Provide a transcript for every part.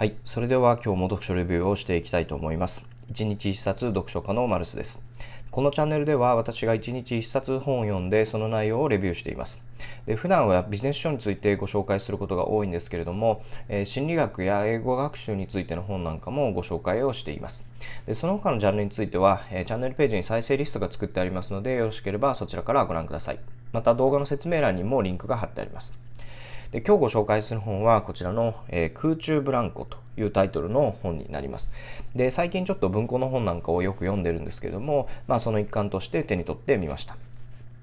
はい。それでは今日も読書レビューをしていきたいと思います。1日1冊読書家のマルスです。このチャンネルでは私が1日1冊本を読んでその内容をレビューしています。で普段はビジネス書についてご紹介することが多いんですけれども、えー、心理学や英語学習についての本なんかもご紹介をしています。でその他のジャンルについては、えー、チャンネルページに再生リストが作ってありますのでよろしければそちらからご覧ください。また動画の説明欄にもリンクが貼ってあります。で今日ご紹介する本はこちらの、えー、空中ブランコというタイトルの本になります。で最近ちょっと文庫の本なんかをよく読んでるんですけども、まあ、その一環として手に取ってみました。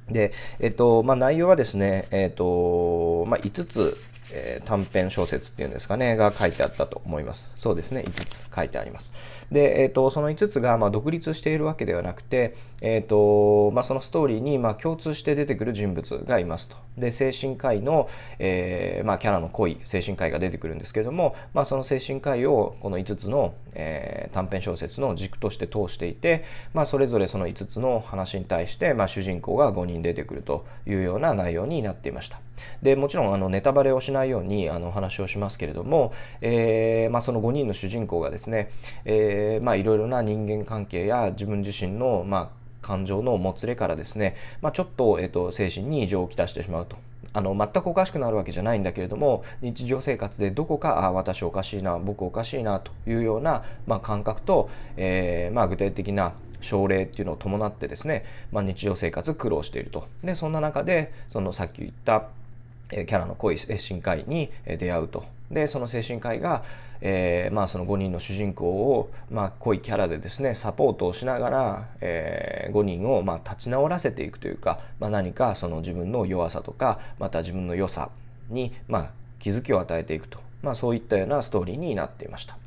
で、えっと、まあ、内容はですね、えっと、まあ、5つえー、短編小説っていうんですかね、が書いてあったと思います。そうですね、5つ書いてあります。で、えっ、ー、と、その5つが、まあ、独立しているわけではなくて、えっ、ー、と、まあ、そのストーリーに、まあ、共通して出てくる人物がいますと。で、精神科医の、えまあ、キャラの濃い精神科医が出てくるんですけれども、まあ、その精神科医を、この5つの、え短編小説の軸として通していて、まあ、それぞれその5つの話に対して、まあ、主人公が5人出てくるというような内容になっていました。でもちろんあのネタバレをしないようにあのお話をしますけれども、えー、まあ、その5人の主人公がですね、えまあ、いろいろな人間関係や自分自身の、まあ、感情のもつれからですね、まあ、ちょっと,、えーと、と精神に異常をきたしてしまうと。あの全くおかしくなるわけじゃないんだけれども日常生活でどこかあ私おかしいな僕おかしいなというような、まあ、感覚と、えー、まあ、具体的な症例っていうのを伴ってですね、まあ、日常生活苦労しているとでそんな中でそのさっき言ったキャラの濃い精神科医に出会うと。でその精神科医が、えー、まあ、その5人の主人公を、まあ、濃いキャラでですねサポートをしながら、えー、5人を、まあ、立ち直らせていくというか、まあ、何かその自分の弱さとかまた自分の良さに、まあ、気づきを与えていくと、まあ、そういったようなストーリーになっていました。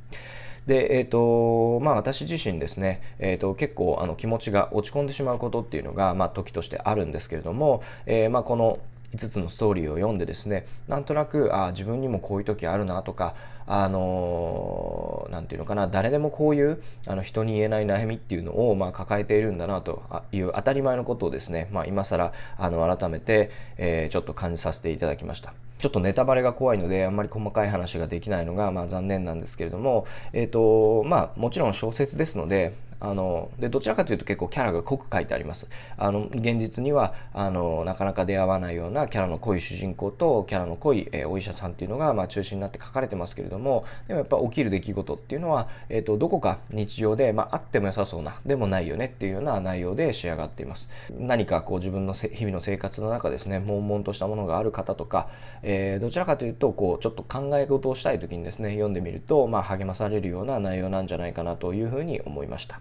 で、えーとまあ、私自身ですね、えーと、結構あの気持ちが落ち込んでしまうことっていうのが、まあ、時としてあるんですけれども、えー、まあ、この「5つのストーリーを読んでですねなんとなくあ自分にもこういう時あるなとかあの何、ー、て言うのかな誰でもこういうあの人に言えない悩みっていうのを、まあ、抱えているんだなという当たり前のことをですね、まあ、今更あの改めて、えー、ちょっと感じさせていただきました。ちょっとネタバレが怖いのであんまり細かい話ができないのが、まあ、残念なんですけれども、えーとまあ、もちろん小説ですのであのでどちらかというと結構キャラが濃く書いてありますあの現実にはあのなかなか出会わないようなキャラの濃い主人公とキャラの濃い、えー、お医者さんっていうのが、まあ、中心になって書かれてますけれどもでもやっぱ起きる出来事っていうのは、えーと、どこか日常で、まあ、あっても良さそうなでもないよねっていうような内容で仕上がっています何かこう自分の日々の生活の中ですね悶々としたものがある方とか、えー、どちらかというとこうちょっと考え事をしたい時にですね読んでみると、まあ、励まされるような内容なんじゃないかなというふうに思いました。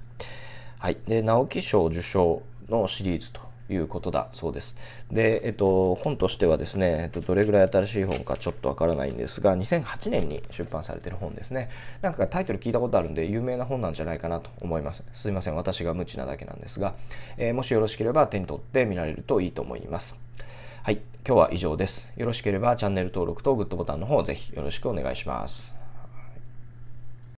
はい、で直木賞受賞のシリーズということだそうです。で、えっと、本としてはですね、えっと、どれぐらい新しい本かちょっとわからないんですが、2008年に出版されてる本ですね。なんかタイトル聞いたことあるんで、有名な本なんじゃないかなと思います。すいません、私が無知なだけなんですが、えー、もしよろしければ手に取って見られるといいと思います。はい、今日は以上です。よろしければチャンネル登録とグッドボタンの方、ぜひよろしくお願いします。